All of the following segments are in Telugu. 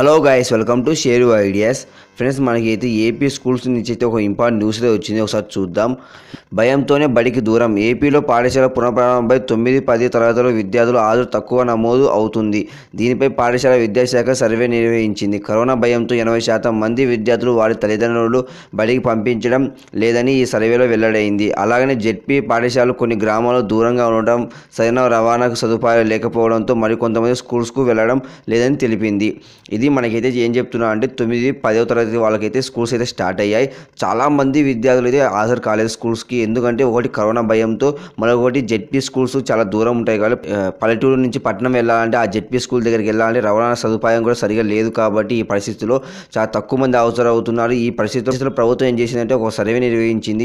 hello guys welcome to share ideas friends మనకైతే ఏపీ స్కూల్స్ నుంచి అయితే ఒక ఇంపార్టెంట్ న్యూస్ అయితే వచ్చింది ఒకసారి చూద్దాం భయంతోనే బడికి దూరం ఏపీలో పాఠశాల పునఃప్రారంభంపై తొమ్మిది పది తరగతుల విద్యార్థులు ఆదు తక్కువ నమోదు అవుతుంది దీనిపై పాఠశాల విద్యాశాఖ సర్వే నిర్వహించింది కరోనా భయంతో ఎనభై శాతం మంది విద్యార్థులు వారి తల్లిదండ్రులు బడికి పంపించడం లేదని ఈ సర్వేలో వెల్లడైంది అలాగనే జెడ్పీ పాఠశాలలు కొన్ని గ్రామాల్లో దూరంగా ఉండడం సరైన రవాణాకు సదుపాయాలు లేకపోవడంతో మరికొంతమంది స్కూల్స్కు వెళ్ళడం లేదని తెలిపింది ఇది మనకైతే ఏం చెప్తున్నా అంటే తొమ్మిది పదవ తరగతి వాళ్ళకైతే స్కూల్స్ అయితే స్టార్ట్ అయ్యాయి చాలామంది విద్యార్థులు అయితే హాజరు కాలేదు స్కూల్స్కి ఎందుకంటే ఒకటి కరోనా భయంతో మరొకటి జెడ్పీ స్కూల్స్ చాలా దూరం ఉంటాయి కాబట్టి పల్లెటూరు నుంచి పట్టణం వెళ్ళాలంటే ఆ జెడ్పీ స్కూల్ దగ్గరికి వెళ్ళాలంటే రవాణా సదుపాయం కూడా సరిగా లేదు కాబట్టి ఈ పరిస్థితిలో చాలా తక్కువ మంది అవసరం అవుతున్నారు ఈ పరిస్థితుల్లో ప్రభుత్వం ఏం చేసిందంటే ఒక సర్వే నిర్వహించింది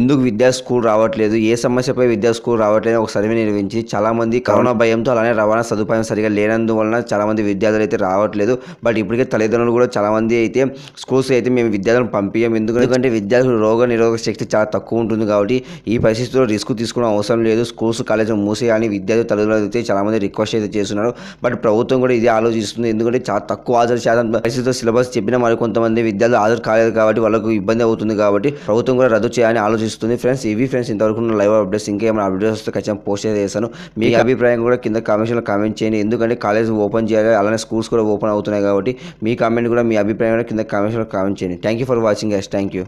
ఎందుకు విద్యా స్కూల్ రావట్లేదు ఏ సమస్యపై విద్యా స్కూల్ రావట్లేదు ఒక సర్వే నిర్వహించింది చాలామంది కరోనా భయంతో అలానే రవాణా సదుపాయం సరిగా లేనందువలన చాలామంది విద్యార్థులు అయితే రావట్లేదు బట్ ఇప్పటికే తల్లిదండ్రులు కూడా చాలామంది అయితే స్కూల్స్ అయితే మేము విద్యార్థులను పంపించాం ఎందుకంటే విద్యార్థులు రోగ నిరోధక శక్తి చాలా తక్కువ ఉంటుంది కాబట్టి ఈ పరిస్థితుల్లో రిస్క్ తీసుకోవడం అవసరం లేదు స్కూల్స్ కాలేజీ మూసేయాలని విద్యార్థులు తల్లిదండ్రులు అయితే చాలామంది రిక్వెస్ట్ అయితే చేస్తున్నారు బట్ ప్రభుత్వం కూడా ఇది ఆలోచిస్తుంది ఎందుకంటే చాలా తక్కువ ఆధార శాతం పరిస్థితుల్లో సిలబస్ చెప్పిన మరి కొంతమంది విద్యార్థులు హాజరు కాలేదు కాబట్టి వాళ్ళకు ఇబ్బంది అవుతుంది కాబట్టి ప్రభుత్వం కూడా రద్దు చేయాలని ఆలోచిస్తుంది ఫ్రెండ్స్ ఇవి ఫ్రెండ్స్ ఇంతవరకు లైవ్ అప్డేట్స్ ఇంకేమైనా అప్డేట్స్ వస్తే ఖచ్చితంగా పోస్ట్ చేశాను మీ అభిప్రాయం కూడా కింద కామెంట్స్లో కామెంట్ చేయండి ఎందుకంటే కాలేజ్ ఓపెన్ చేయాలి అలానే స్కూల్స్ కూడా ఓపెన్ అవుతున్నాయి కాబట్టి మీ కామెంట్ కూడా మీ అభిప్రాయం కూడా కింద కామెంట్స్లో కామెంట్ చేయండి thank you for watching guys thank you